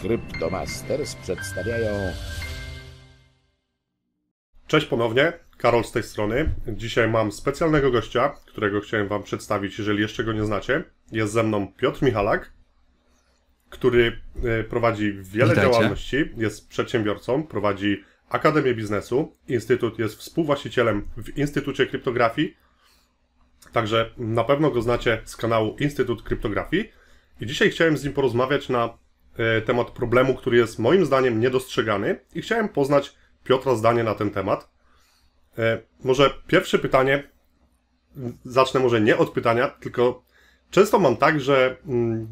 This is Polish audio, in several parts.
Cryptomasters przedstawiają. Cześć ponownie, Karol z tej strony. Dzisiaj mam specjalnego gościa, którego chciałem Wam przedstawić, jeżeli jeszcze go nie znacie. Jest ze mną Piotr Michalak, który e, prowadzi wiele Witajcie. działalności, jest przedsiębiorcą, prowadzi Akademię Biznesu, Instytut jest współwłaścicielem w Instytucie Kryptografii, także na pewno go znacie z kanału Instytut Kryptografii. I dzisiaj chciałem z nim porozmawiać na E, temat problemu, który jest moim zdaniem niedostrzegany i chciałem poznać Piotra zdanie na ten temat. E, może pierwsze pytanie, zacznę może nie od pytania, tylko często mam tak, że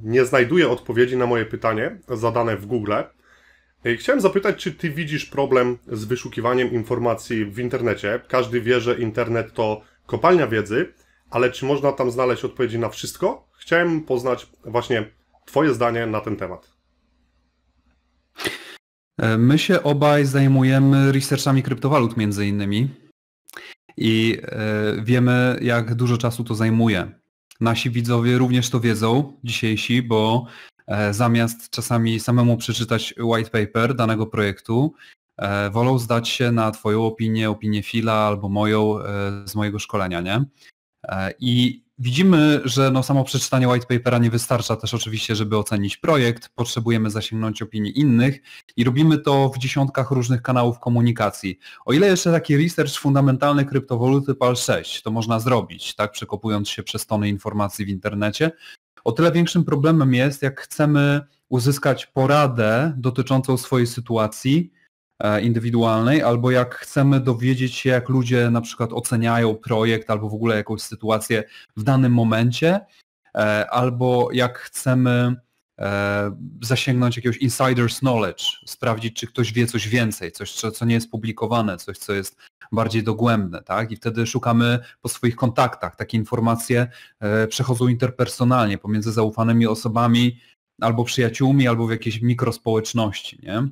nie znajduję odpowiedzi na moje pytanie zadane w Google. E, chciałem zapytać, czy ty widzisz problem z wyszukiwaniem informacji w internecie? Każdy wie, że internet to kopalnia wiedzy, ale czy można tam znaleźć odpowiedzi na wszystko? Chciałem poznać właśnie Twoje zdanie na ten temat. E, my się obaj zajmujemy researchami kryptowalut między innymi i e, wiemy jak dużo czasu to zajmuje. Nasi widzowie również to wiedzą, dzisiejsi, bo e, zamiast czasami samemu przeczytać white paper danego projektu, wolą zdać się na Twoją opinię, opinię Fila albo moją z mojego szkolenia, nie? I Widzimy, że no samo przeczytanie white papera nie wystarcza też oczywiście, żeby ocenić projekt. Potrzebujemy zasięgnąć opinii innych i robimy to w dziesiątkach różnych kanałów komunikacji. O ile jeszcze taki research fundamentalny kryptowaluty PAL6 to można zrobić, tak przekopując się przez tony informacji w internecie, o tyle większym problemem jest, jak chcemy uzyskać poradę dotyczącą swojej sytuacji, E, indywidualnej, albo jak chcemy dowiedzieć się, jak ludzie na przykład oceniają projekt albo w ogóle jakąś sytuację w danym momencie, e, albo jak chcemy e, zasięgnąć jakiegoś insider's knowledge, sprawdzić, czy ktoś wie coś więcej, coś, co nie jest publikowane, coś, co jest bardziej dogłębne, tak? I wtedy szukamy po swoich kontaktach. Takie informacje przechodzą interpersonalnie pomiędzy zaufanymi osobami albo przyjaciółmi, albo w jakiejś mikrospołeczności, nie?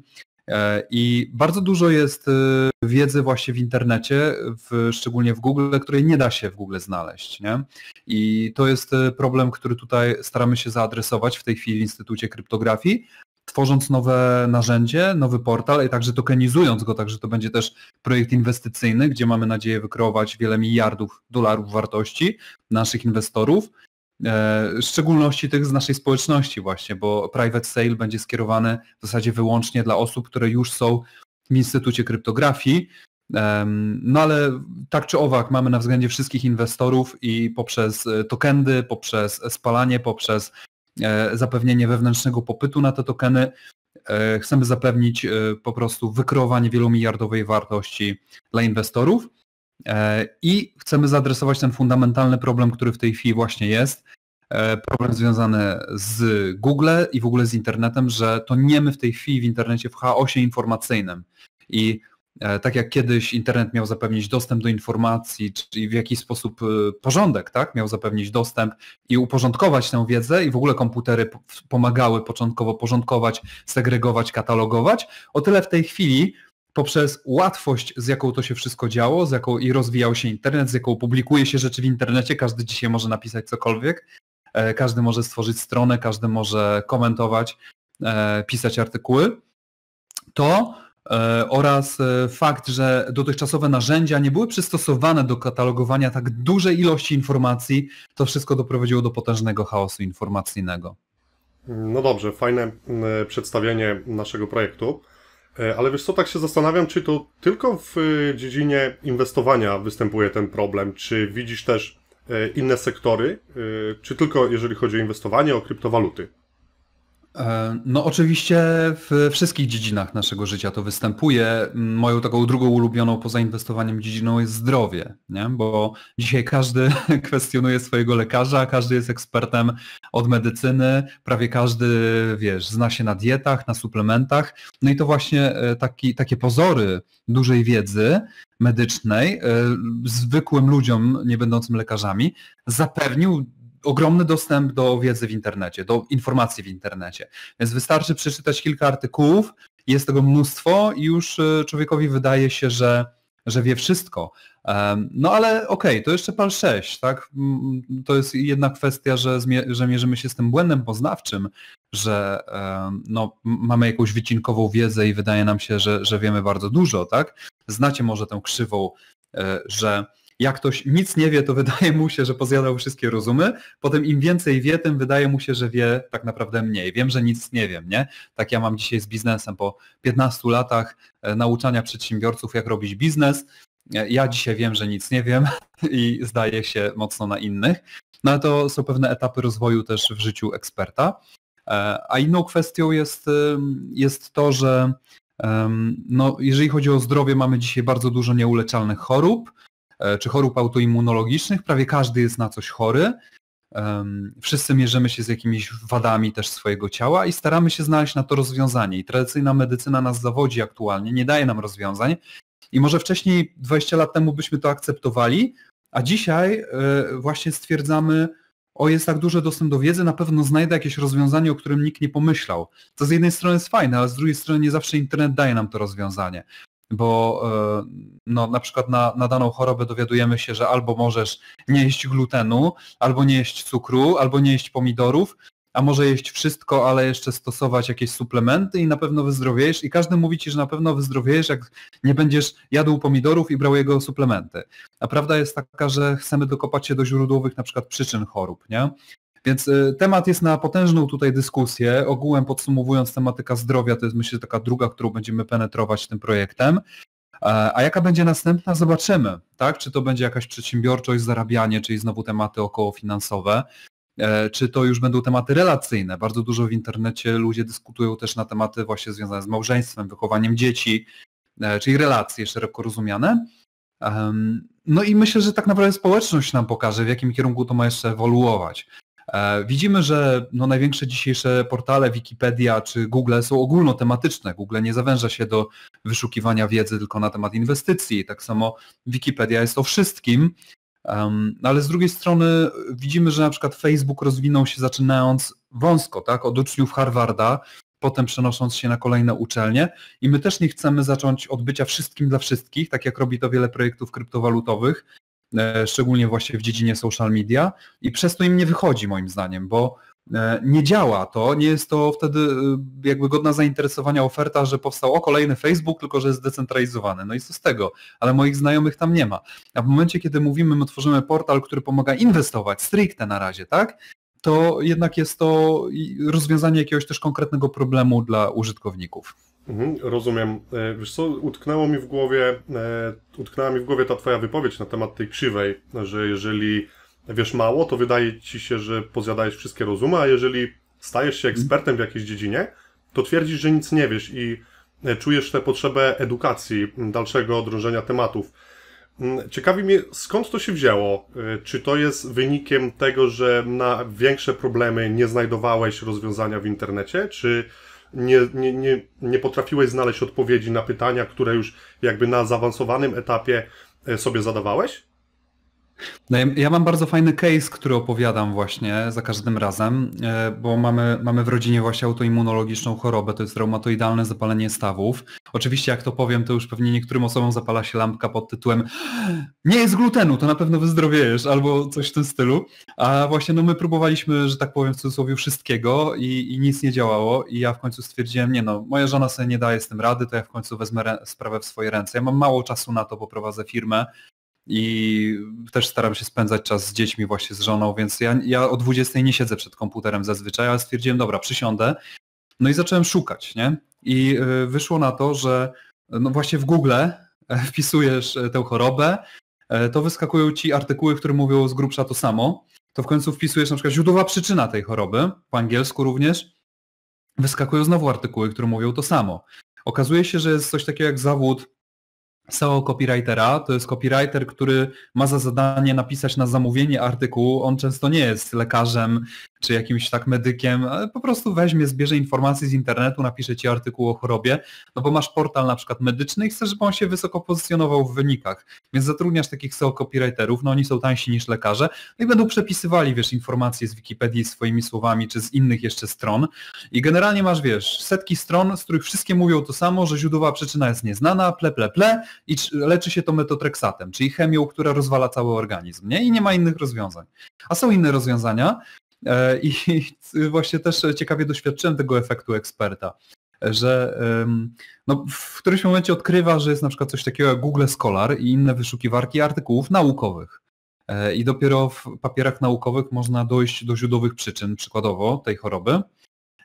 E, I bardzo dużo jest e, wiedzy właśnie w internecie, w, szczególnie w Google, której nie da się w Google znaleźć. Nie? I to jest e, problem, który tutaj staramy się zaadresować w tej chwili w Instytucie Kryptografii, tworząc nowe narzędzie, nowy portal i także tokenizując go, także to będzie też projekt inwestycyjny, gdzie mamy nadzieję wykreować wiele miliardów dolarów wartości naszych inwestorów E, w szczególności tych z naszej społeczności właśnie, bo private sale będzie skierowany w zasadzie wyłącznie dla osób, które już są w Instytucie Kryptografii. No ale tak czy owak mamy na względzie wszystkich inwestorów i poprzez e, tokendy, poprzez spalanie, poprzez e, zapewnienie wewnętrznego popytu na te tokeny chcemy zapewnić po prostu wykreowanie wielomiliardowej wartości dla inwestorów. E, I chcemy zaadresować ten fundamentalny problem, który w tej chwili właśnie jest. E, problem związany z Google i w ogóle z internetem, że to nie my w tej chwili w internecie w chaosie informacyjnym. I e, tak jak kiedyś internet miał zapewnić dostęp do informacji, czyli w jakiś sposób porządek, tak? Miał zapewnić dostęp i uporządkować tę wiedzę i w ogóle komputery pomagały początkowo porządkować, segregować, katalogować. O tyle w tej chwili poprzez łatwość, z jaką to się wszystko działo, z jaką i rozwijał się internet, z jaką publikuje się rzeczy w internecie, każdy dzisiaj może napisać cokolwiek, e, każdy może stworzyć stronę, każdy może komentować, e, pisać artykuły, to e, oraz fakt, że dotychczasowe narzędzia nie były przystosowane do katalogowania tak dużej ilości informacji, to wszystko doprowadziło do potężnego chaosu informacyjnego. No dobrze, fajne mm, przedstawienie naszego projektu. E, ale wiesz co, tak się zastanawiam, czy to tylko w e, dziedzinie inwestowania występuje ten problem, czy widzisz też e, inne sektory, czy tylko jeżeli chodzi o inwestowanie, o kryptowaluty? E, no oczywiście w wszystkich dziedzinach naszego życia to występuje. Moją taką drugą ulubioną poza inwestowaniem dziedziną jest zdrowie, nie? bo dzisiaj każdy kwestionuje swojego lekarza, każdy jest ekspertem od medycyny, prawie każdy, wiesz, zna się na dietach, na suplementach. No i to właśnie e, taki, takie pozory dużej wiedzy medycznej e, zwykłym ludziom, nie będącym lekarzami, zapewnił ogromny dostęp do wiedzy w internecie, do informacji w internecie. Więc wystarczy przeczytać kilka artykułów, jest tego mnóstwo i już y, człowiekowi wydaje się, że, że wie wszystko. No ale okej, okay, to jeszcze PAL 6, tak? To jest jedna kwestia, że, że mierzymy się z tym błędem poznawczym, że no, mamy jakąś wycinkową wiedzę i wydaje nam się, że, że wiemy bardzo dużo, tak? Znacie może tę krzywą, e, że jak ktoś nic nie wie, to wydaje mu się, że pozjadał wszystkie rozumy. Potem im więcej wie, tym wydaje mu się, że wie tak naprawdę mniej. Wiem, że nic nie wiem, nie? Tak ja mam dzisiaj z biznesem po 15 latach e, nauczania przedsiębiorców, jak robić biznes. E, ja dzisiaj wiem, że nic nie wiem i zdaje się mocno na innych. No ale to są pewne etapy rozwoju też w życiu eksperta. E, a inną kwestią jest, jest to, że no, jeżeli chodzi o zdrowie, mamy dzisiaj bardzo dużo nieuleczalnych chorób. E, czy chorób autoimmunologicznych. Prawie każdy jest na coś chory. Wszyscy mierzymy się z jakimiś wadami też swojego ciała i staramy się znaleźć na to rozwiązanie. I tradycyjna medycyna nas zawodzi aktualnie, nie daje nam rozwiązań. I może wcześniej, 20 lat temu, byśmy to akceptowali, a dzisiaj e, właśnie stwierdzamy, o jest tak duży dostęp do wiedzy, na pewno znajdę jakieś rozwiązanie, o którym nikt nie pomyślał. To z jednej strony jest fajne, ale z drugiej strony nie zawsze internet daje nam to rozwiązanie bo e, no, na przykład na, na daną chorobę dowiadujemy się, że albo możesz nie jeść glutenu, albo nie jeść cukru, albo nie jeść pomidorów, a może jeść wszystko, ale jeszcze stosować jakieś suplementy i na pewno wyzdrowiejesz. I każdy mówi ci, że na pewno wyzdrowiejesz, jak nie będziesz jadł pomidorów i brał jego suplementy. A prawda jest taka, że chcemy dokopać się do źródłowych na przykład przyczyn chorób, nie? Więc y, temat jest na potężną tutaj dyskusję. Ogółem podsumowując, tematyka zdrowia to jest myślę taka druga, którą będziemy penetrować tym projektem. E, a jaka będzie następna, zobaczymy. Tak? Czy to będzie jakaś przedsiębiorczość, zarabianie, czyli znowu tematy okołofinansowe, e, czy to już będą tematy relacyjne. Bardzo dużo w internecie ludzie dyskutują też na tematy właśnie związane z małżeństwem, wychowaniem dzieci, e, czyli relacje szeroko rozumiane. No i myślę, że tak naprawdę społeczność nam pokaże, w jakim kierunku to ma jeszcze ewoluować. E, widzimy, że no największe dzisiejsze portale Wikipedia czy Google są ogólnotematyczne. Google nie zawęża się do wyszukiwania wiedzy tylko na temat inwestycji. Tak samo Wikipedia jest o wszystkim. Um, ale z drugiej strony widzimy, że na przykład Facebook rozwinął się zaczynając wąsko, tak, od uczniów Harvarda, potem przenosząc się na kolejne uczelnie i my też nie chcemy zacząć od bycia wszystkim dla wszystkich, tak jak robi to wiele projektów kryptowalutowych, E, szczególnie właśnie w dziedzinie social media i przez to im nie wychodzi moim zdaniem, bo e, nie działa to, nie jest to wtedy e, jakby godna zainteresowania oferta, że powstał o kolejny Facebook, tylko że jest zdecentralizowany. No i co z tego? Ale moich znajomych tam nie ma. A w momencie, kiedy mówimy, my tworzymy portal, który pomaga inwestować stricte na razie, tak? To jednak jest to rozwiązanie jakiegoś też konkretnego problemu dla użytkowników. Mhm, rozumiem. E, wiesz co, utknęło mi w głowie, e, utknęła mi w głowie ta twoja wypowiedź na temat tej krzywej, że jeżeli wiesz mało, to wydaje ci się, że pozjadajesz wszystkie rozumy, a jeżeli stajesz się mhm. ekspertem w jakiejś dziedzinie, to twierdzisz, że nic nie wiesz i e, czujesz tę potrzebę edukacji, dalszego drążenia tematów. Ciekawi mnie, skąd to się wzięło? Czy to jest wynikiem tego, że na większe problemy nie znajdowałeś rozwiązania w internecie, czy nie, nie, nie, nie potrafiłeś znaleźć odpowiedzi na pytania, które już jakby na zaawansowanym etapie e, sobie zadawałeś? No ja, ja, mam bardzo fajny case, który opowiadam właśnie za każdym razem, e, bo mamy, mamy w rodzinie właśnie autoimmunologiczną chorobę, to jest reumatoidalne zapalenie stawów. Oczywiście jak to powiem, to już pewnie niektórym osobom zapala się lampka pod tytułem nie jest glutenu, to na pewno wyzdrowiejesz albo coś w tym stylu. A właśnie no my próbowaliśmy, że tak powiem w cudzysłowie wszystkiego i, i nic nie działało i ja w końcu stwierdziłem, nie no, moja żona sobie nie daje z tym rady, to ja w końcu wezmę sprawę w swoje ręce. Ja mam mało czasu na to, bo prowadzę firmę, i też staram się spędzać czas z dziećmi właśnie z żoną, więc ja, ja o 20 nie siedzę przed komputerem zazwyczaj, ale stwierdziłem, dobra, przysiądę. No i zacząłem szukać, nie? I y, wyszło na to, że no właśnie w Google e, wpisujesz e, tę chorobę, e, to wyskakują ci artykuły, które mówią z grubsza to samo. To w końcu wpisujesz na przykład źródła przyczyna tej choroby, po angielsku również. Wyskakują znowu artykuły, które mówią to samo. Okazuje się, że jest coś takiego jak zawód SEO copywritera to jest copywriter, który ma za zadanie napisać na zamówienie artykuł. On często nie jest lekarzem czy jakimś tak medykiem, ale po prostu weźmie, zbierze informacji z internetu, napisze ci artykuł o chorobie, no bo masz portal na przykład medyczny i chcesz, żeby on się wysoko pozycjonował w wynikach. Więc zatrudniasz takich SEO copywriterów, no oni są tańsi niż lekarze no i będą przepisywali, wiesz, informacje z Wikipedii swoimi słowami czy z innych jeszcze stron. I generalnie masz, wiesz, setki stron, z których wszystkie mówią to samo, że źródłowa przyczyna jest nieznana, ple, ple, ple, i leczy się to metotreksatem, czyli chemią, która rozwala cały organizm, nie? I nie ma innych rozwiązań. A są inne rozwiązania e, i właśnie też ciekawie doświadczyłem tego efektu eksperta że no, w którymś momencie odkrywa, że jest na przykład coś takiego jak Google Scholar i inne wyszukiwarki artykułów naukowych. E, I dopiero w papierach naukowych można dojść do źródłowych przyczyn, przykładowo tej choroby.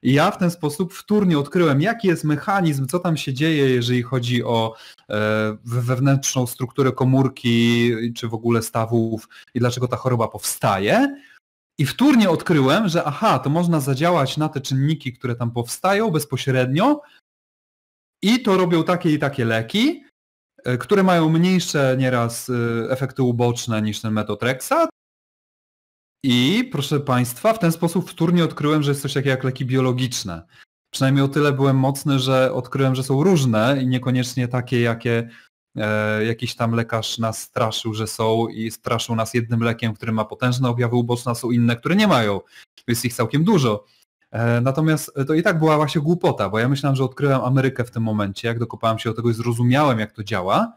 I ja w ten sposób wtórnie odkryłem, jaki jest mechanizm, co tam się dzieje, jeżeli chodzi o e, wewnętrzną strukturę komórki, czy w ogóle stawów i dlaczego ta choroba powstaje. I wtórnie odkryłem, że aha, to można zadziałać na te czynniki, które tam powstają bezpośrednio i to robią takie i takie leki, e, które mają mniejsze nieraz e, efekty uboczne niż ten metotreksa, i proszę Państwa, w ten sposób wtórnie odkryłem, że jest coś takiego jak leki biologiczne. Przynajmniej o tyle byłem mocny, że odkryłem, że są różne i niekoniecznie takie, jakie e, jakiś tam lekarz nas straszył, że są i straszył nas jednym lekiem, który ma potężne objawy uboczne, są inne, które nie mają. Jest ich całkiem dużo. E, natomiast to i tak była właśnie głupota, bo ja myślałem, że odkryłem Amerykę w tym momencie, jak dokopałem się do tego i zrozumiałem, jak to działa,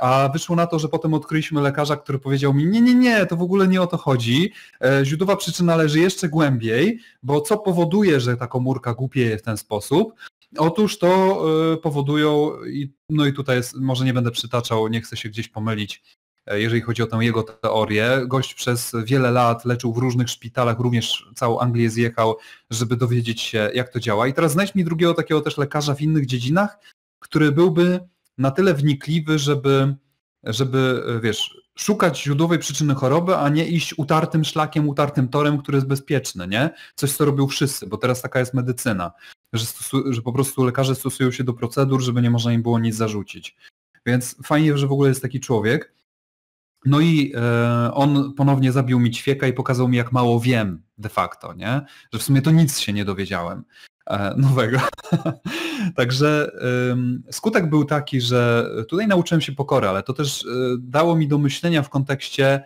a wyszło na to, że potem odkryliśmy lekarza, który powiedział mi, nie, nie, nie, to w ogóle nie o to chodzi. E, źródłowa przyczyna leży jeszcze głębiej, bo co powoduje, że ta komórka głupieje w ten sposób? Otóż to e, powodują, no i tutaj jest, może nie będę przytaczał, nie chcę się gdzieś pomylić, e, jeżeli chodzi o tę jego teorię. Gość przez wiele lat leczył w różnych szpitalach, również całą Anglię zjechał, żeby dowiedzieć się, jak to działa. I teraz znajdź mi drugiego takiego też lekarza w innych dziedzinach, który byłby na tyle wnikliwy, żeby, żeby e, wiesz, szukać źródłowej przyczyny choroby, a nie iść utartym szlakiem, utartym torem, który jest bezpieczny, nie? Coś, co robią wszyscy, bo teraz taka jest medycyna, że, stosu- że po prostu lekarze stosują się do procedur, żeby nie można im było nic zarzucić. Więc fajnie, że w ogóle jest taki człowiek. No i e, on ponownie zabił mi ćwieka i pokazał mi, jak mało wiem de facto, nie? Że w sumie to nic się nie dowiedziałem. E, nowego. Także skutek był taki, że tutaj nauczyłem się pokory, ale to też y, dało mi do myślenia w kontekście,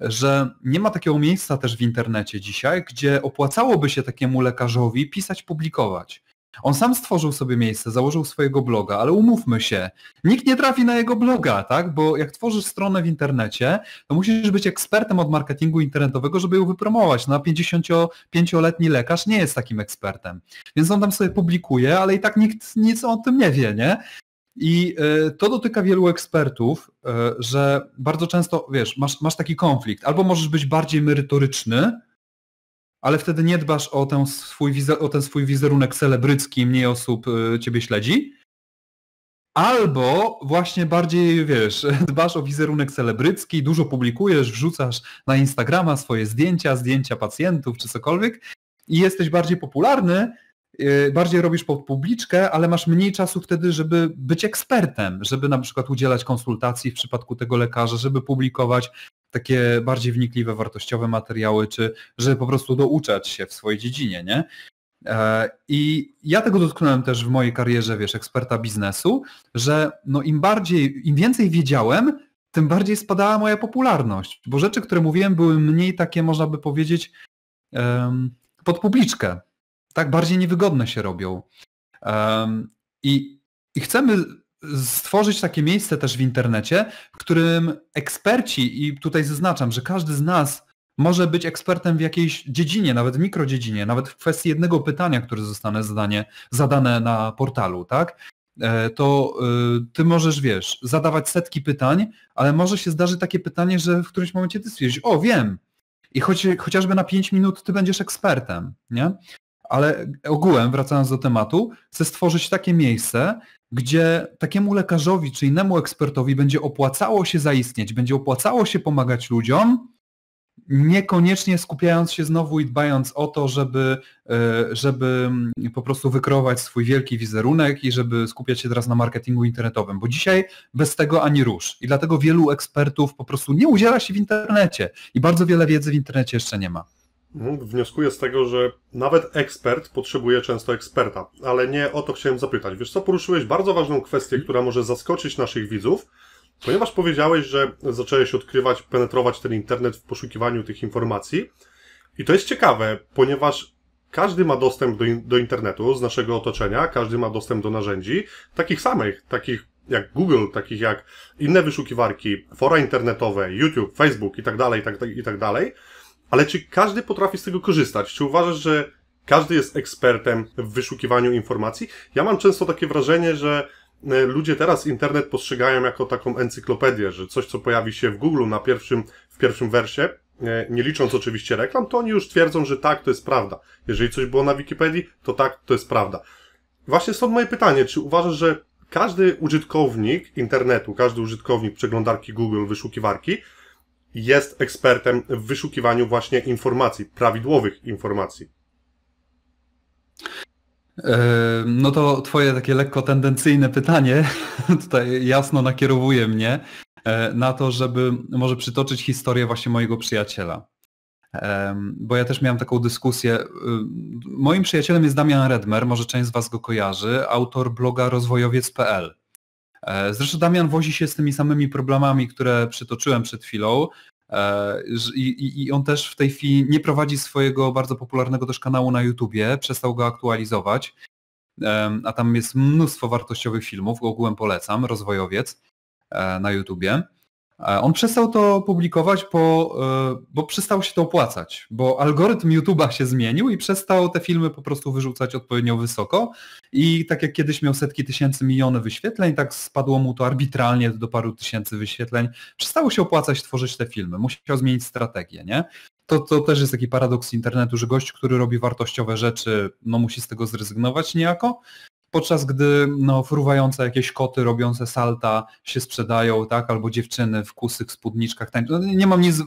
że nie ma takiego miejsca też w internecie dzisiaj, gdzie opłacałoby się takiemu lekarzowi pisać, publikować. On sam stworzył sobie miejsce, założył swojego bloga, ale umówmy się, nikt nie trafi na jego bloga, tak? Bo jak tworzysz stronę w internecie, to musisz być ekspertem od marketingu internetowego, żeby ją wypromować. No a 55-letni lekarz nie jest takim ekspertem. Więc on tam sobie publikuje, ale i tak nikt nic o tym nie wie, nie? I e, to dotyka wielu ekspertów, e, że bardzo często, wiesz, masz, masz taki konflikt. Albo możesz być bardziej merytoryczny, ale wtedy nie dbasz o ten swój, o ten swój wizerunek celebrycki, mniej osób y, ciebie śledzi. Albo właśnie bardziej, wiesz, dbasz o wizerunek celebrycki, dużo publikujesz, wrzucasz na Instagrama swoje zdjęcia, zdjęcia pacjentów czy cokolwiek i jesteś bardziej popularny, y, bardziej robisz pod publiczkę, ale masz mniej czasu wtedy, żeby być ekspertem, żeby na przykład udzielać konsultacji w przypadku tego lekarza, żeby publikować, takie bardziej wnikliwe, wartościowe materiały, czy żeby po prostu douczać się w swojej dziedzinie, nie? E, I ja tego dotknąłem też w mojej karierze, wiesz, eksperta biznesu, że no im bardziej, im więcej wiedziałem, tym bardziej spadała moja popularność, bo rzeczy, które mówiłem, były mniej takie, można by powiedzieć, pod publiczkę. Tak bardziej niewygodne się robią. I, i chcemy stworzyć takie miejsce też w internecie, w którym eksperci, i tutaj zaznaczam, że każdy z nas może być ekspertem w jakiejś dziedzinie, nawet w nawet w kwestii jednego pytania, które zostanie zadanie, zadane na portalu, tak? E, to e, ty możesz, wiesz, zadawać setki pytań, ale może się zdarzy takie pytanie, że w którymś momencie ty stwierdzisz, o wiem, i choć, chociażby na 5 minut ty będziesz ekspertem, nie? Ale ogółem, wracając do tematu, chcę stworzyć takie miejsce, gdzie takiemu lekarzowi czy innemu ekspertowi będzie opłacało się zaistnieć, będzie opłacało się pomagać ludziom, niekoniecznie skupiając się znowu i dbając o to, żeby, e, żeby mm, po prostu wykreować swój wielki wizerunek i żeby skupiać się teraz na marketingu internetowym, bo dzisiaj bez tego ani rusz. I dlatego wielu ekspertów po prostu nie udziela się w internecie i bardzo wiele wiedzy w internecie jeszcze nie ma. Wnioskuję z tego, że nawet ekspert potrzebuje często eksperta, ale nie o to chciałem zapytać. Wiesz co, poruszyłeś bardzo ważną kwestię, mhm. która może zaskoczyć naszych widzów, ponieważ powiedziałeś, że zacząłeś odkrywać, penetrować ten internet w poszukiwaniu tych informacji. I to jest ciekawe, ponieważ każdy ma dostęp do, do internetu z naszego otoczenia, każdy ma dostęp do narzędzi, takich samych, takich jak Google, takich jak inne wyszukiwarki, fora internetowe, YouTube, Facebook i tak dalej, i tak, tak dalej ale czy każdy potrafi z tego korzystać? Czy uważasz, że każdy jest ekspertem w wyszukiwaniu informacji? Ja mam często takie wrażenie, że e, ludzie teraz internet postrzegają jako taką encyklopedię, że coś, co pojawi się w Google na pierwszym, w pierwszym wersie, e, nie licząc oczywiście reklam, to oni już twierdzą, że tak, to jest prawda. Jeżeli coś było na Wikipedii, to tak, to jest prawda. Właśnie stąd moje pytanie, czy uważasz, że każdy użytkownik internetu, każdy użytkownik przeglądarki Google, wyszukiwarki, jest ekspertem w wyszukiwaniu właśnie informacji, prawidłowych informacji. E, no to twoje takie lekko tendencyjne pytanie tutaj jasno nakierowuje mnie e, na to, żeby może przytoczyć historię właśnie mojego przyjaciela. E, bo ja też miałem taką dyskusję. Moim przyjacielem jest Damian Redmer, może część z Was go kojarzy, autor bloga rozwojowiec.pl. E, zresztą Damian wozi się z tymi samymi problemami, które przytoczyłem przed chwilą. E, I, i, I, on też w tej chwili nie prowadzi swojego bardzo popularnego też kanału na YouTubie, przestał go aktualizować, a tam jest mnóstwo wartościowych filmów, ogółem polecam, rozwojowiec e, na YouTubie. E, on przestał to publikować, e, bo przestał się to opłacać, bo algorytm YouTube'a się zmienił i przestał te filmy po prostu wyrzucać odpowiednio wysoko i tak jak kiedyś miał setki tysięcy, miliony wyświetleń, tak spadło mu to arbitralnie do paru tysięcy wyświetleń. Przestało się opłacać tworzyć te filmy, musiał zmienić strategię, nie? To, to też jest taki paradoks internetu, że gość, który robi wartościowe rzeczy, no musi z tego zrezygnować niejako, podczas gdy no, fruwające jakieś koty robiące salta się sprzedają, tak, albo dziewczyny w kusych spódniczkach tańczą. No, nie mam nic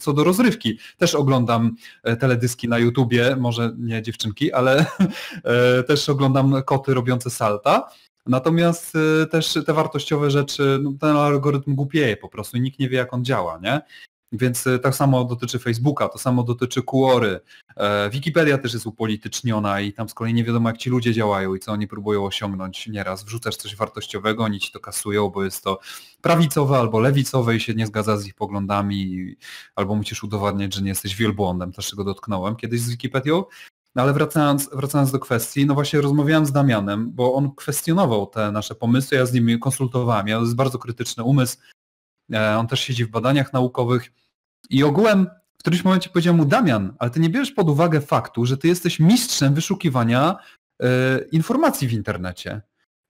co do rozrywki. Też oglądam e, teledyski na YouTubie, może nie dziewczynki, ale e, też oglądam koty robiące salta. Natomiast e, też te wartościowe rzeczy, no, ten algorytm głupieje po prostu, nikt nie wie jak on działa, nie? Więc e, tak samo dotyczy Facebooka, to samo dotyczy Quory. E, Wikipedia też jest upolityczniona i tam z kolei nie wiadomo jak ci ludzie działają i co oni próbują osiągnąć nieraz. Wrzucasz coś wartościowego, oni ci to kasują, bo jest to prawicowe albo lewicowe i się nie zgadza z ich poglądami, albo musisz udowadniać, że nie jesteś wielbłądem, też tego dotknąłem kiedyś z Wikipedią. No ale wracając, wracając do kwestii, no właśnie rozmawiałem z Damianem, bo on kwestionował te nasze pomysły, ja z nim konsultowałem, ja jest bardzo krytyczny umysł, E, on też siedzi w badaniach naukowych i ogółem w którymś momencie powiedział mu Damian, ale ty nie bierzesz pod uwagę faktu, że ty jesteś mistrzem wyszukiwania e, informacji w internecie.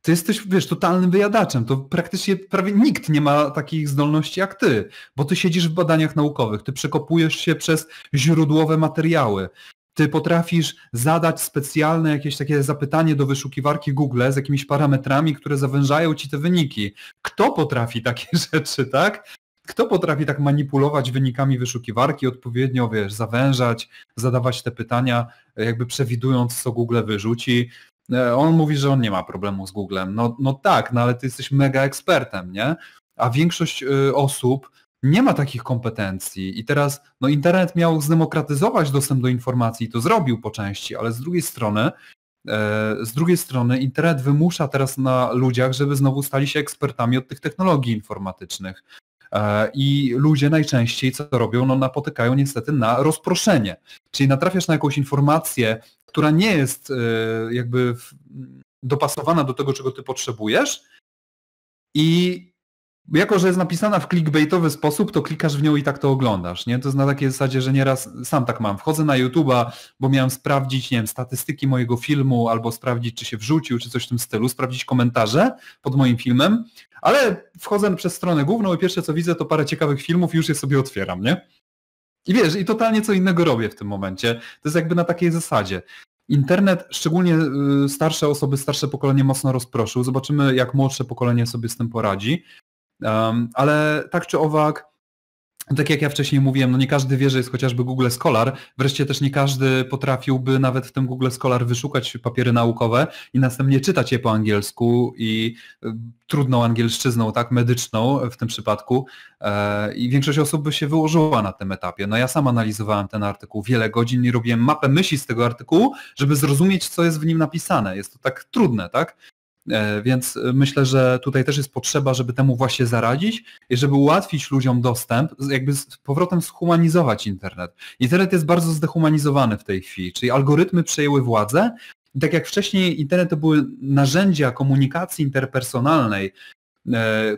Ty jesteś, wiesz, totalnym wyjadaczem. To praktycznie prawie nikt nie ma takich zdolności jak ty, bo ty siedzisz w badaniach naukowych, ty przekopujesz się przez źródłowe materiały ty potrafisz zadać specjalne jakieś takie zapytanie do wyszukiwarki Google z jakimiś parametrami, które zawężają ci te wyniki. Kto potrafi takie rzeczy, tak? Kto potrafi tak manipulować wynikami wyszukiwarki, odpowiednio, wiesz, zawężać, zadawać te pytania, jakby przewidując, co Google wyrzuci. E, on mówi, że on nie ma problemu z Googlem. No, no tak, no ale ty jesteś mega ekspertem, nie? A większość y, osób nie ma takich kompetencji i teraz no, internet miał zdemokratyzować dostęp do informacji i to zrobił po części, ale z drugiej strony e, z drugiej strony internet wymusza teraz na ludziach, żeby znowu stali się ekspertami od tych technologii informatycznych. E, I ludzie najczęściej co robią? No napotykają niestety na rozproszenie. Czyli natrafiasz na jakąś informację, która nie jest e, jakby dopasowana do tego, czego ty potrzebujesz i jako że jest napisana w clickbaitowy sposób, to klikasz w nią i tak to oglądasz. Nie? To jest na takiej zasadzie, że nieraz sam tak mam. Wchodzę na YouTube'a, bo miałem sprawdzić, nie wiem, statystyki mojego filmu, albo sprawdzić, czy się wrzucił, czy coś w tym stylu, sprawdzić komentarze pod moim filmem, ale wchodzę przez stronę główną i pierwsze co widzę, to parę ciekawych filmów i już je sobie otwieram, nie? I wiesz, i totalnie co innego robię w tym momencie. To jest jakby na takiej zasadzie. Internet, szczególnie y, starsze osoby, starsze pokolenie mocno rozproszył. Zobaczymy, jak młodsze pokolenie sobie z tym poradzi ale tak czy owak, tak jak ja wcześniej mówiłem, no nie każdy wie, że jest chociażby Google Scholar, wreszcie też nie każdy potrafiłby nawet w tym Google Scholar wyszukać papiery naukowe i następnie czytać je po angielsku i trudną angielszczyzną, tak, medyczną w tym przypadku e, i większość osób by się wyłożyła na tym etapie. No ja sam analizowałem ten artykuł wiele godzin i robiłem mapę myśli z tego artykułu, żeby zrozumieć, co jest w nim napisane. Jest to tak trudne, tak? E, więc myślę, że tutaj też jest potrzeba, żeby temu właśnie zaradzić i żeby ułatwić ludziom dostęp, jakby z powrotem zhumanizować internet. Internet jest bardzo zdehumanizowany w tej chwili, czyli algorytmy przejęły władzę. I tak jak wcześniej internet to były narzędzia komunikacji interpersonalnej, e,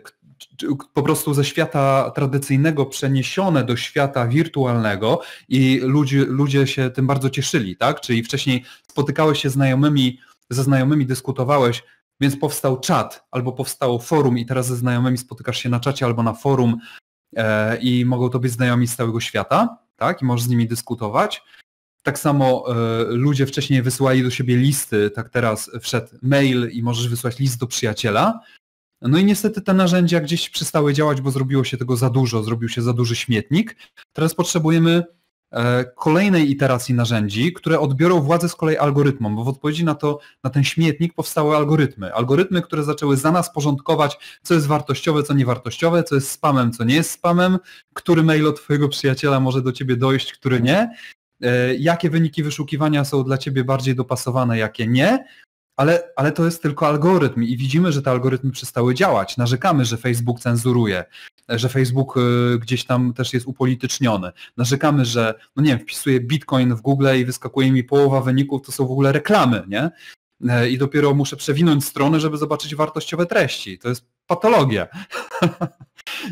po prostu ze świata tradycyjnego przeniesione do świata wirtualnego i ludzie, ludzie się tym bardzo cieszyli, tak? Czyli wcześniej spotykałeś się znajomymi, ze znajomymi dyskutowałeś więc powstał czat albo powstało forum i teraz ze znajomymi spotykasz się na czacie albo na forum e, i mogą to być znajomi z całego świata, tak? I możesz z nimi dyskutować. Tak samo e, ludzie wcześniej wysyłali do siebie listy, tak teraz wszedł mail i możesz wysłać list do przyjaciela. No i niestety te narzędzia gdzieś przestały działać, bo zrobiło się tego za dużo, zrobił się za duży śmietnik. Teraz potrzebujemy E, kolejnej iteracji narzędzi, które odbiorą władzę z kolei algorytmom, bo w odpowiedzi na to, na ten śmietnik powstały algorytmy. Algorytmy, które zaczęły za nas porządkować, co jest wartościowe, co niewartościowe, co jest spamem, co nie jest spamem, który mail od twojego przyjaciela może do ciebie dojść, który nie, e, jakie wyniki wyszukiwania są dla ciebie bardziej dopasowane, jakie nie ale, ale to jest tylko algorytm i widzimy, że te algorytmy przestały działać. Narzekamy, że Facebook cenzuruje, że Facebook y, gdzieś tam też jest upolityczniony. Narzekamy, że, no nie wiem, wpisuję bitcoin w Google i wyskakuje mi połowa wyników, to są w ogóle reklamy, nie? E, I dopiero muszę przewinąć stronę, żeby zobaczyć wartościowe treści. To jest patologia.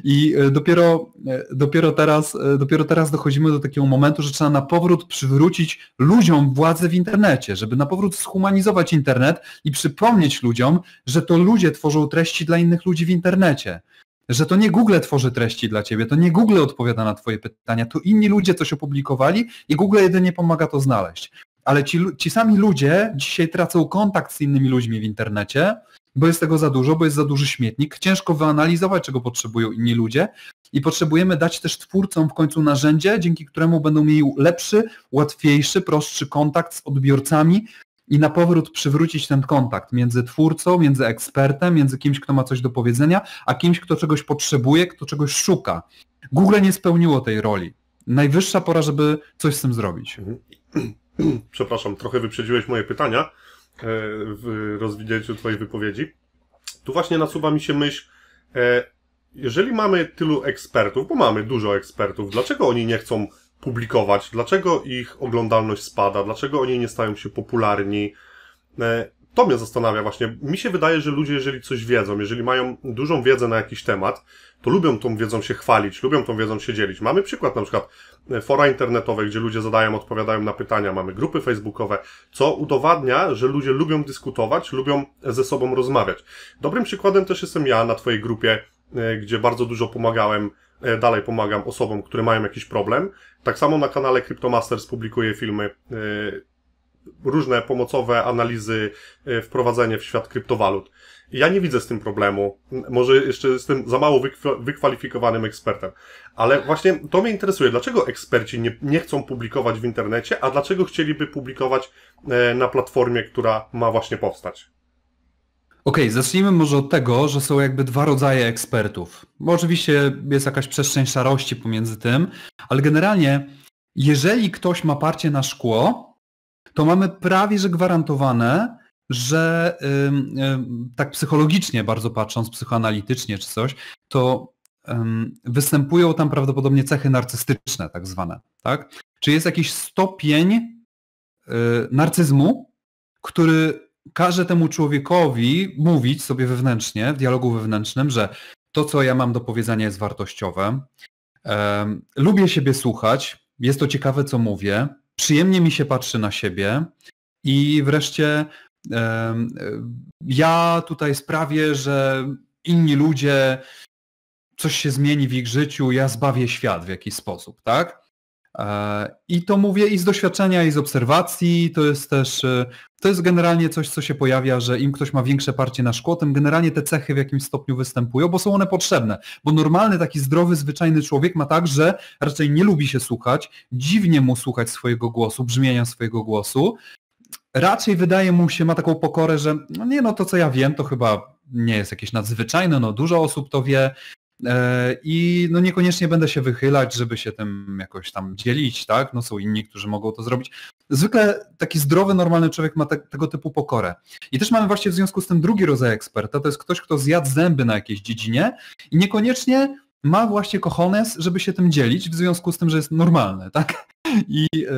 I e, dopiero, e, dopiero, teraz, e, dopiero teraz dochodzimy do takiego momentu, że trzeba na powrót przywrócić ludziom władzę w internecie, żeby na powrót schumanizować internet i przypomnieć ludziom, że to ludzie tworzą treści dla innych ludzi w internecie że to nie Google tworzy treści dla ciebie, to nie Google odpowiada na twoje pytania, to inni ludzie coś opublikowali i Google jedynie pomaga to znaleźć. Ale ci, ci sami ludzie dzisiaj tracą kontakt z innymi ludźmi w internecie bo jest tego za dużo, bo jest za duży śmietnik. Ciężko wyanalizować, czego potrzebują inni ludzie i potrzebujemy dać też twórcom w końcu narzędzie, dzięki któremu będą mieli lepszy, łatwiejszy, prostszy kontakt z odbiorcami i na powrót przywrócić ten kontakt między twórcą, między ekspertem, między kimś, kto ma coś do powiedzenia, a kimś, kto czegoś potrzebuje, kto czegoś szuka. Google nie spełniło tej roli. Najwyższa pora, żeby coś z tym zrobić. Mhm. Przepraszam, trochę wyprzedziłeś moje pytania. E, w rozwidzeniu Twojej wypowiedzi. Tu właśnie nasuwa mi się myśl, e, jeżeli mamy tylu ekspertów, bo mamy dużo ekspertów, dlaczego oni nie chcą publikować, dlaczego ich oglądalność spada, dlaczego oni nie stają się popularni. E, to mnie zastanawia właśnie. Mi się wydaje, że ludzie, jeżeli coś wiedzą, jeżeli mają dużą wiedzę na jakiś temat, to lubią tą wiedzą się chwalić, lubią tą wiedzą się dzielić. Mamy przykład na przykład fora internetowe, gdzie ludzie zadają, odpowiadają na pytania, mamy grupy facebookowe, co udowadnia, że ludzie lubią dyskutować, lubią ze sobą rozmawiać. Dobrym przykładem też jestem ja na Twojej grupie, e, gdzie bardzo dużo pomagałem, e, dalej pomagam osobom, które mają jakiś problem. Tak samo na kanale CryptoMasters publikuję filmy, e, różne pomocowe analizy, wprowadzenie w świat kryptowalut. Ja nie widzę z tym problemu. Może jeszcze jestem za mało wykwalifikowanym ekspertem. Ale właśnie to mnie interesuje. Dlaczego eksperci nie, nie chcą publikować w internecie, a dlaczego chcieliby publikować e, na platformie, która ma właśnie powstać? Okej, okay, zacznijmy może od tego, że są jakby dwa rodzaje ekspertów. Bo oczywiście jest jakaś przestrzeń szarości pomiędzy tym, ale generalnie, jeżeli ktoś ma parcie na szkło, to mamy prawie że gwarantowane, że tak psychologicznie bardzo patrząc, psychoanalitycznie czy coś, to występują tam prawdopodobnie cechy narcystyczne tak zwane, tak? Czy jest jakiś stopień y, narcyzmu, który każe temu człowiekowi mówić sobie wewnętrznie, w dialogu wewnętrznym, że to, co ja mam do powiedzenia jest wartościowe, lubię siebie słuchać, jest to ciekawe, co mówię, przyjemnie mi się patrzy na siebie i wreszcie ja tutaj sprawię, że inni ludzie, coś się zmieni w ich życiu, ja zbawię świat w jakiś sposób, tak? E, I to mówię i z doświadczenia, i z obserwacji, to jest też, e, to jest generalnie coś, co się pojawia, że im ktoś ma większe parcie na szkło, tym generalnie te cechy w jakimś stopniu występują, bo są one potrzebne. Bo normalny, taki zdrowy, zwyczajny człowiek ma tak, że raczej nie lubi się słuchać, dziwnie mu słuchać swojego głosu, brzmienia swojego głosu, raczej wydaje mu się, ma taką pokorę, że no nie no to co ja wiem, to chyba nie jest jakieś nadzwyczajne, no dużo osób to wie e, i no niekoniecznie będę się wychylać, żeby się tym jakoś tam dzielić, tak? No są inni, którzy mogą to zrobić. Zwykle taki zdrowy, normalny człowiek ma te, tego typu pokorę. I też mamy właśnie w związku z tym drugi rodzaj eksperta, to jest ktoś, kto zjadł zęby na jakiejś dziedzinie i niekoniecznie ma właśnie cojones, żeby się tym dzielić, w związku z tym, że jest normalne, tak? I yy,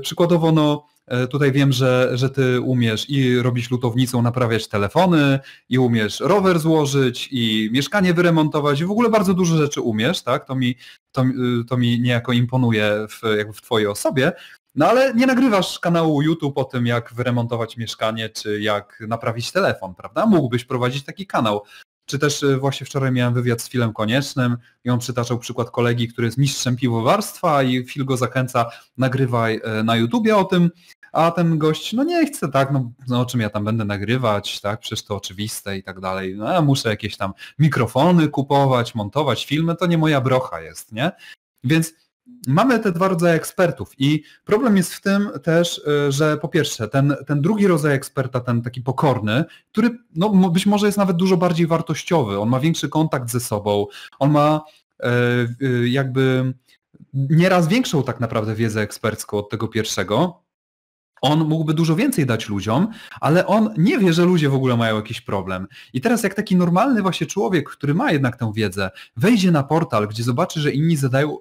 przykładowo, no e, tutaj wiem, że, że ty umiesz i robić lutownicą, naprawiać telefony, i umiesz rower złożyć, i mieszkanie wyremontować, i w ogóle bardzo dużo rzeczy umiesz, tak? To mi, to, e, to mi niejako imponuje w, jakby w twojej osobie, no ale nie nagrywasz kanału YouTube o tym, jak wyremontować mieszkanie, czy jak naprawić telefon, prawda? Mógłbyś prowadzić taki kanał. Czy też y, właśnie wczoraj miałem wywiad z Filem Koniecznym i on przytaczał przykład kolegi, który jest mistrzem piwowarstwa i Fil go zachęca, nagrywaj y, na YouTubie o tym, a ten gość, no nie chce tak, no, no o czym ja tam będę nagrywać, tak, przecież to oczywiste i tak dalej, no ja muszę jakieś tam mikrofony kupować, montować filmy, to nie moja brocha jest, nie? Więc mamy te dwa rodzaje ekspertów i problem jest w tym też, y, że po pierwsze ten, ten drugi rodzaj eksperta, ten taki pokorny, który no, być może jest nawet dużo bardziej wartościowy, on ma większy kontakt ze sobą, on ma e, jakby nieraz większą tak naprawdę wiedzę ekspercką od tego pierwszego, on mógłby dużo więcej dać ludziom, ale on nie wie, że ludzie w ogóle mają jakiś problem. I teraz jak taki normalny właśnie człowiek, który ma jednak tę wiedzę, wejdzie na portal, gdzie zobaczy, że inni zadają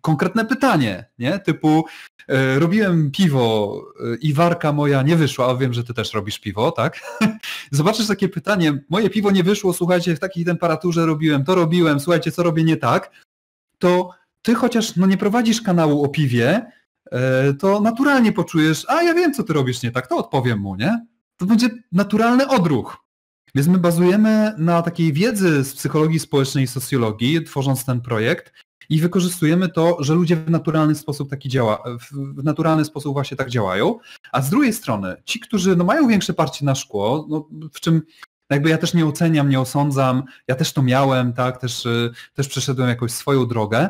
konkretne pytanie, nie? Typu e, robiłem piwo e, i warka moja nie wyszła, a wiem, że ty też robisz piwo, tak? Zobaczysz takie pytanie, moje piwo nie wyszło, słuchajcie, w takiej temperaturze robiłem, to robiłem, słuchajcie, co robię nie tak, to ty chociaż no, nie prowadzisz kanału o piwie, e, to naturalnie poczujesz, a ja wiem, co ty robisz nie tak, to odpowiem mu, nie? To będzie naturalny odruch. Więc my bazujemy na takiej wiedzy z psychologii społecznej i socjologii, tworząc ten projekt, i wykorzystujemy to, że ludzie w naturalny sposób taki działa, w naturalny sposób właśnie tak działają, a z drugiej strony ci, którzy no, mają większe parcie na szkło, no, w czym jakby ja też nie oceniam, nie osądzam, ja też to miałem, tak, też, y, też przeszedłem jakąś swoją drogę,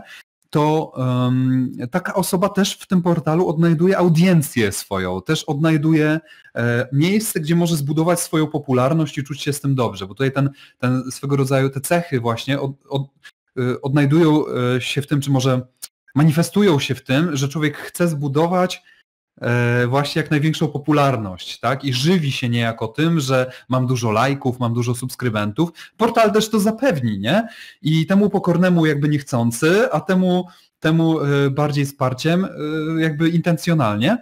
to um, taka osoba też w tym portalu odnajduje audiencję swoją, też odnajduje e, miejsce, gdzie może zbudować swoją popularność i czuć się z tym dobrze, bo tutaj ten, ten swego rodzaju te cechy właśnie od, od, Y, odnajdują y, się w tym, czy może manifestują się w tym, że człowiek chce zbudować e, właśnie jak największą popularność, tak? I żywi się niejako tym, że mam dużo lajków, mam dużo subskrybentów. Portal też to zapewni, nie? I temu pokornemu jakby niechcący, a temu, temu e, bardziej wsparciem e, jakby intencjonalnie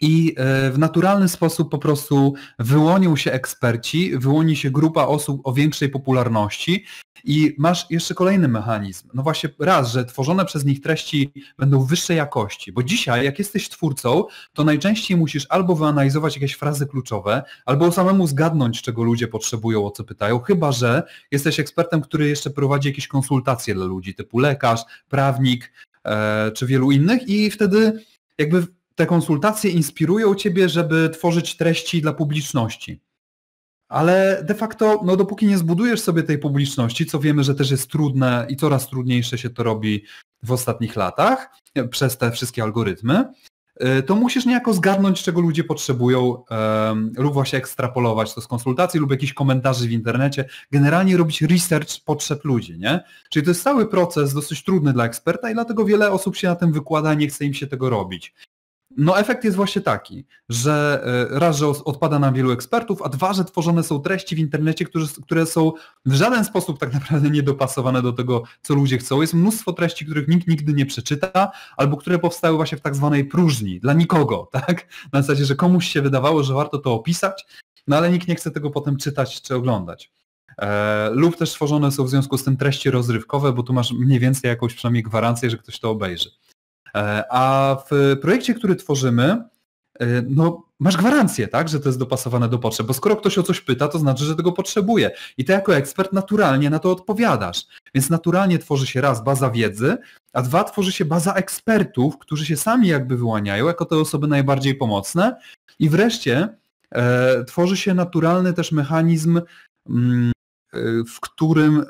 i e, w naturalny sposób po prostu wyłonią się eksperci, wyłoni się grupa osób o większej popularności i masz jeszcze kolejny mechanizm. No właśnie raz, że tworzone przez nich treści będą wyższej jakości, bo dzisiaj jak jesteś twórcą, to najczęściej musisz albo wyanalizować jakieś frazy kluczowe, albo samemu zgadnąć, czego ludzie potrzebują, o co pytają, chyba że jesteś ekspertem, który jeszcze prowadzi jakieś konsultacje dla ludzi, typu lekarz, prawnik, e, czy wielu innych i wtedy jakby te konsultacje inspirują ciebie, żeby tworzyć treści dla publiczności. Ale de facto, no dopóki nie zbudujesz sobie tej publiczności, co wiemy, że też jest trudne i coraz trudniejsze się to robi w ostatnich latach przez te wszystkie algorytmy, y, to musisz niejako zgadnąć, czego ludzie potrzebują um, lub właśnie ekstrapolować to z konsultacji lub jakichś komentarzy w internecie. Generalnie robić research potrzeb ludzi, nie? Czyli to jest cały proces dosyć trudny dla eksperta i dlatego wiele osób się na tym wykłada, nie chce im się tego robić. No efekt jest właśnie taki, że e, raz, że odpada nam wielu ekspertów, a dwa, że tworzone są treści w internecie, które, które są w żaden sposób tak naprawdę niedopasowane do tego, co ludzie chcą. Jest mnóstwo treści, których nikt nigdy nie przeczyta, albo które powstały właśnie w tak zwanej próżni, dla nikogo, tak? Na zasadzie, że komuś się wydawało, że warto to opisać, no ale nikt nie chce tego potem czytać czy oglądać. E, lub też tworzone są w związku z tym treści rozrywkowe, bo tu masz mniej więcej jakąś przynajmniej gwarancję, że ktoś to obejrzy. E, a w projekcie, który tworzymy, e, no masz gwarancję, tak, że to jest dopasowane do potrzeb, bo skoro ktoś o coś pyta, to znaczy, że tego potrzebuje. I ty jako ekspert naturalnie na to odpowiadasz. Więc naturalnie tworzy się raz baza wiedzy, a dwa tworzy się baza ekspertów, którzy się sami jakby wyłaniają jako te osoby najbardziej pomocne. I wreszcie e, tworzy się naturalny też mechanizm, mm, e, w którym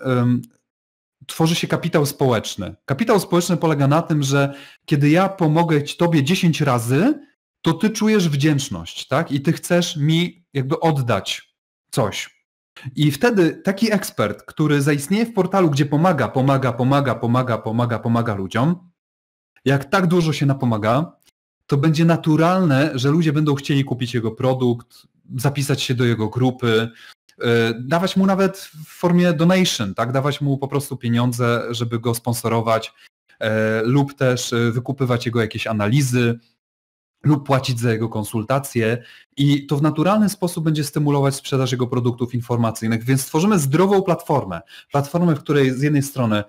tworzy się kapitał społeczny. Kapitał społeczny polega na tym, że kiedy ja pomogę tobie 10 razy, to ty czujesz wdzięczność, tak? I ty chcesz mi jakby oddać coś. I wtedy taki ekspert, który zaistnieje w portalu, gdzie pomaga, pomaga, pomaga, pomaga, pomaga, pomaga ludziom, jak tak dużo się napomaga, to będzie naturalne, że ludzie będą chcieli kupić jego produkt, zapisać się do jego grupy, E, dawać mu nawet w formie donation, tak, dawać mu po prostu pieniądze, żeby go sponsorować e, lub też e, wykupywać jego jakieś analizy lub płacić za jego konsultacje i to w naturalny sposób będzie stymulować sprzedaż jego produktów informacyjnych, więc stworzymy zdrową platformę, platformę, w której z jednej strony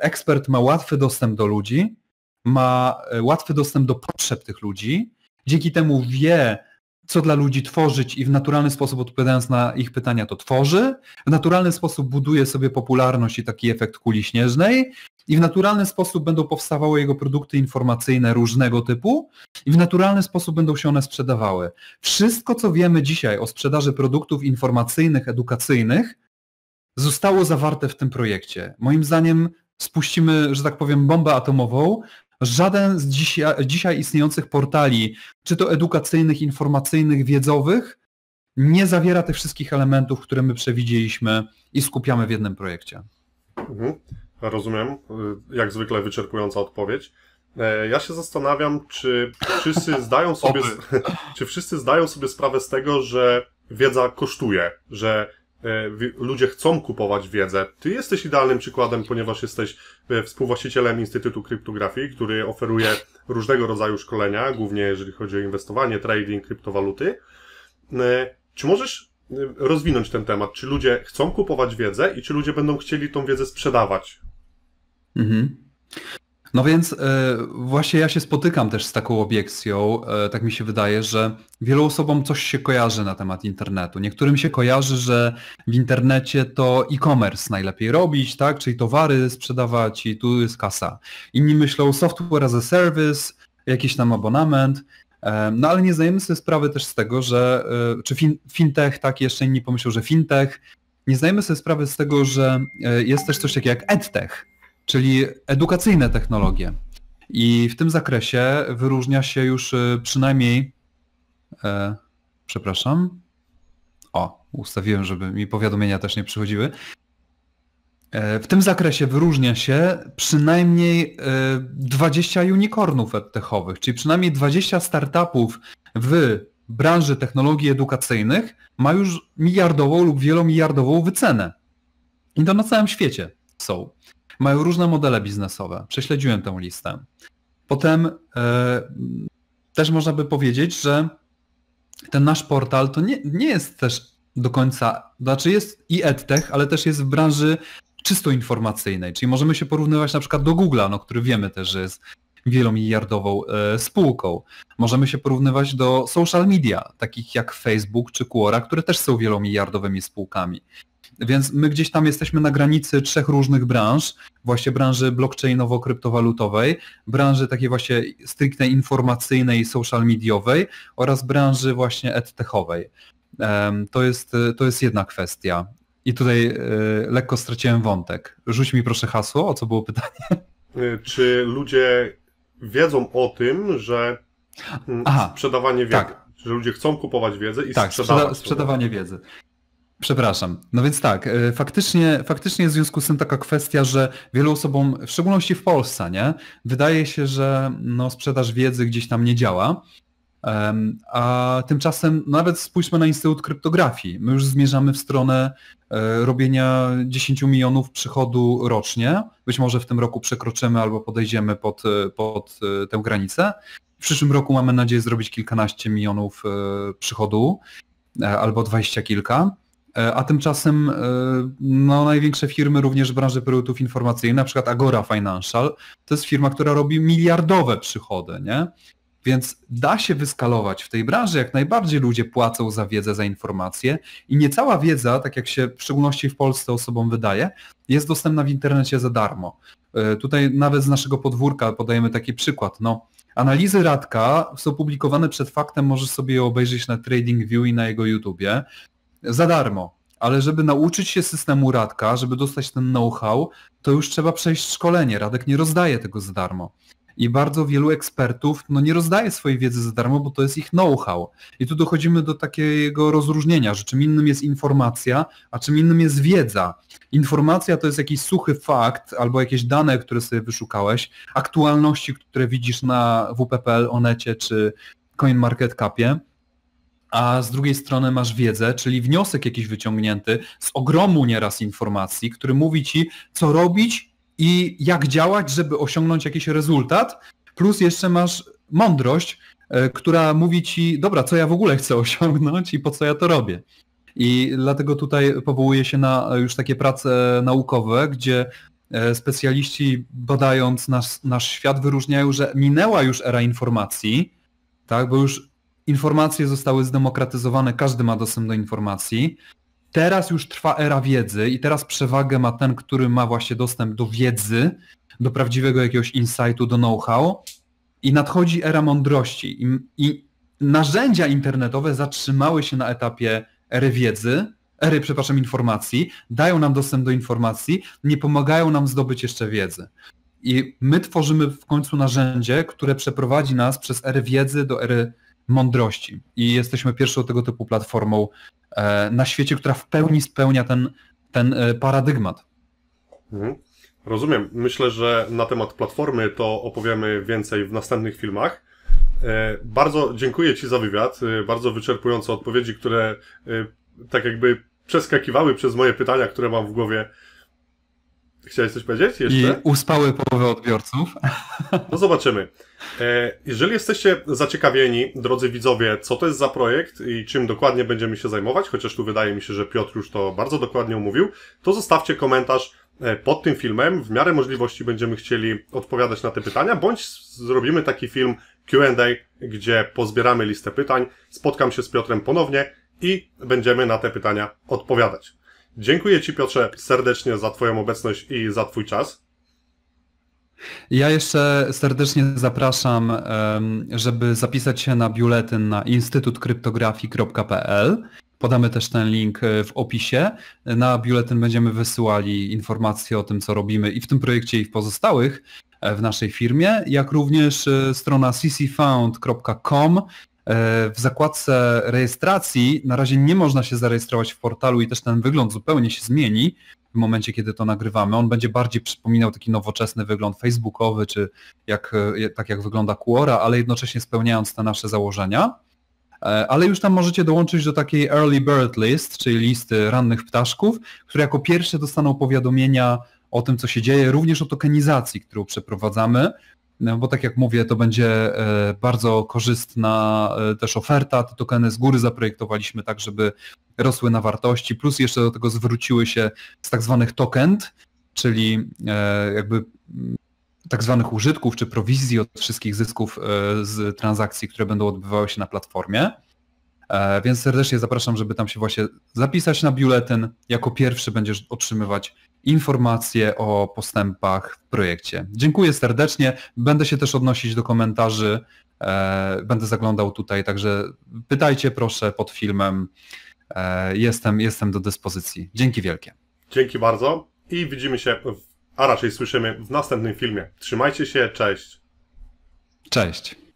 ekspert ma łatwy dostęp do ludzi, ma łatwy dostęp do potrzeb tych ludzi, dzięki temu wie, co dla ludzi tworzyć i w naturalny sposób odpowiadając na ich pytania to tworzy, w naturalny sposób buduje sobie popularność i taki efekt kuli śnieżnej i w naturalny sposób będą powstawały jego produkty informacyjne różnego typu i w naturalny sposób będą się one sprzedawały. Wszystko co wiemy dzisiaj o sprzedaży produktów informacyjnych, edukacyjnych zostało zawarte w tym projekcie. Moim zdaniem spuścimy, że tak powiem, bombę atomową, Żaden z dzisiaj, dzisiaj istniejących portali, czy to edukacyjnych, informacyjnych, wiedzowych, nie zawiera tych wszystkich elementów, które my przewidzieliśmy i skupiamy w jednym projekcie. Mhm. Rozumiem. Y, jak zwykle wyczerpująca odpowiedź. E, ja się zastanawiam, czy wszyscy zdają sobie, czy wszyscy zdają sobie sprawę z tego, że wiedza kosztuje, że E, ludzie chcą kupować wiedzę. Ty jesteś idealnym przykładem, ponieważ jesteś e, współwłaścicielem Instytutu Kryptografii, który oferuje różnego rodzaju szkolenia, głównie jeżeli chodzi o inwestowanie, trading, kryptowaluty. E, czy możesz rozwinąć ten temat? Czy ludzie chcą kupować wiedzę i czy ludzie będą chcieli tą wiedzę sprzedawać? Mhm. No więc e, właśnie ja się spotykam też z taką obiekcją, e, tak mi się wydaje, że wielu osobom coś się kojarzy na temat internetu. Niektórym się kojarzy, że w internecie to e-commerce najlepiej robić, tak? Czyli towary sprzedawać i tu jest kasa. Inni myślą software as a service, jakiś tam abonament. E, no ale nie zdajemy sobie sprawy też z tego, że czy fin, fintech, tak, jeszcze inni pomyślą, że fintech. Nie zdajemy sobie sprawy z tego, że jest też coś takiego jak edtech, czyli edukacyjne technologie. I w tym zakresie wyróżnia się już y, przynajmniej, e, przepraszam, o, ustawiłem, żeby mi powiadomienia też nie przychodziły. E, w tym zakresie wyróżnia się przynajmniej e, 20 unicornów edtechowych, czyli przynajmniej 20 startupów w branży technologii edukacyjnych ma już miliardową lub wielomiliardową wycenę. I to na całym świecie są mają różne modele biznesowe. Prześledziłem tę listę. Potem e, też można by powiedzieć, że ten nasz portal to nie, nie jest też do końca, znaczy jest i edtech, ale też jest w branży czysto informacyjnej, czyli możemy się porównywać na przykład do Google'a, no, który wiemy też, że jest wielomiliardową e, spółką. Możemy się porównywać do social media, takich jak Facebook czy Quora, które też są wielomiliardowymi spółkami. Więc my gdzieś tam jesteśmy na granicy trzech różnych branż, właśnie branży blockchainowo-kryptowalutowej, branży takiej właśnie stricte informacyjnej, social mediowej oraz branży właśnie edtechowej. To jest, to jest jedna kwestia. I tutaj e, lekko straciłem wątek. Rzuć mi proszę hasło, o co było pytanie. E, czy ludzie wiedzą o tym, że Aha, sprzedawanie wiedzy, tak. że ludzie chcą kupować wiedzę i tak, sprzedawać. Sprzeda sprzedawanie wiedzy. Przepraszam. No więc tak, y, faktycznie, faktycznie w związku z tym taka kwestia, że wielu osobom, w szczególności w Polsce, nie, wydaje się, że no, sprzedaż wiedzy gdzieś tam nie działa. A tymczasem no, nawet spójrzmy na Instytut Kryptografii. My już zmierzamy w stronę e, robienia 10 milionów przychodu rocznie. Być może w tym roku przekroczymy albo podejdziemy pod, e, pod e, tę granicę. W przyszłym roku mamy nadzieję zrobić kilkanaście milionów przychodu albo dwadzieścia kilka. E, a tymczasem e, no, największe firmy również w branży produktów informacyjnych, na przykład Agora Financial, to jest firma, która robi miliardowe przychody, nie? Więc da się wyskalować w tej branży, jak najbardziej ludzie płacą za wiedzę, za informacje i niecała wiedza, tak jak się w szczególności w Polsce osobom wydaje, jest dostępna w internecie za darmo. E, tutaj nawet z naszego podwórka podajemy taki przykład. No, analizy Radka są publikowane przed faktem, możesz sobie je obejrzeć na TradingView i na jego YouTubie za darmo. Ale żeby nauczyć się systemu Radka, żeby dostać ten know-how, to już trzeba przejść szkolenie. Radek nie rozdaje tego za darmo. I bardzo wielu ekspertów no, nie rozdaje swojej wiedzy za darmo, bo to jest ich know-how. I tu dochodzimy do takiego rozróżnienia, że czym innym jest informacja, a czym innym jest wiedza. Informacja to jest jakiś suchy fakt albo jakieś dane, które sobie wyszukałeś, aktualności, które widzisz na WP.pl, Onecie czy CoinMarketCapie a z drugiej strony masz wiedzę, czyli wniosek jakiś wyciągnięty z ogromu nieraz informacji, który mówi ci, co robić i jak działać, żeby osiągnąć jakiś rezultat, plus jeszcze masz mądrość, e, która mówi ci, dobra, co ja w ogóle chcę osiągnąć i po co ja to robię. I dlatego tutaj powołuję się na już takie prace naukowe, gdzie e, specjaliści badając nasz, nasz świat wyróżniają, że minęła już era informacji, tak, bo już informacje zostały zdemokratyzowane, każdy ma dostęp do informacji. Teraz już trwa era wiedzy i teraz przewagę ma ten, który ma właśnie dostęp do wiedzy, do prawdziwego jakiegoś insightu, do know-how i nadchodzi era mądrości. I, I, narzędzia internetowe zatrzymały się na etapie ery wiedzy, ery, przepraszam, informacji, dają nam dostęp do informacji, nie pomagają nam zdobyć jeszcze wiedzy. I my tworzymy w końcu narzędzie, które przeprowadzi nas przez erę wiedzy do ery mądrości. I jesteśmy pierwszą tego typu platformą e, na świecie, która w pełni spełnia ten, ten e, paradygmat. Mhm. Rozumiem. Myślę, że na temat platformy to opowiemy więcej w następnych filmach. E, bardzo dziękuję Ci za wywiad, bardzo wyczerpujące odpowiedzi, które tak jakby przeskakiwały przez moje pytania, które mam w głowie. Chciałeś coś powiedzieć jeszcze? I uspały połowę odbiorców. No zobaczymy. E, jeżeli jesteście zaciekawieni, drodzy widzowie, co to jest za projekt i czym dokładnie będziemy się zajmować, chociaż tu wydaje mi się, że Piotr już to bardzo dokładnie omówił, to zostawcie komentarz e, pod tym filmem. W miarę możliwości będziemy chcieli odpowiadać na te pytania, bądź zrobimy taki film Q&A, gdzie pozbieramy listę pytań, spotkam się z Piotrem ponownie i będziemy na te pytania odpowiadać. Dziękuję Ci, Piotrze, serdecznie za Twoją obecność i za Twój czas. Ja jeszcze serdecznie zapraszam, żeby zapisać się na biuletyn na instytutkryptografii.pl. Podamy też ten link e, w opisie. Na biuletyn będziemy wysyłali informacje o tym, co robimy i w tym projekcie, i w pozostałych e, w naszej firmie, jak również e, strona ccfound.com, E, w zakładce rejestracji na razie nie można się zarejestrować w portalu i też ten wygląd zupełnie się zmieni w momencie, kiedy to nagrywamy. On będzie bardziej przypominał taki nowoczesny wygląd facebookowy, czy jak, e, tak jak wygląda Quora, ale jednocześnie spełniając te nasze założenia. E, ale już tam możecie dołączyć do takiej early bird list, czyli listy rannych ptaszków, które jako pierwsze dostaną powiadomienia o tym, co się dzieje, również o tokenizacji, którą przeprowadzamy no bo tak jak mówię, to będzie e, bardzo korzystna e, też oferta. Te tokeny z góry zaprojektowaliśmy tak, żeby rosły na wartości, plus jeszcze do tego zwróciły się z tak zwanych tokent, czyli e, jakby mm, tak zwanych użytków czy prowizji od wszystkich zysków z transakcji, które będą odbywały się na platformie. Więc serdecznie zapraszam, żeby tam się właśnie zapisać na biuletyn. Jako pierwszy będziesz otrzymywać informacje o postępach w projekcie. Dziękuję serdecznie. Będę się też odnosić do komentarzy. E, będę zaglądał tutaj, także pytajcie proszę pod filmem. E, jestem, jestem do dyspozycji. Dzięki wielkie. Dzięki bardzo i widzimy się, a raczej słyszymy w następnym filmie. Trzymajcie się, cześć. Cześć.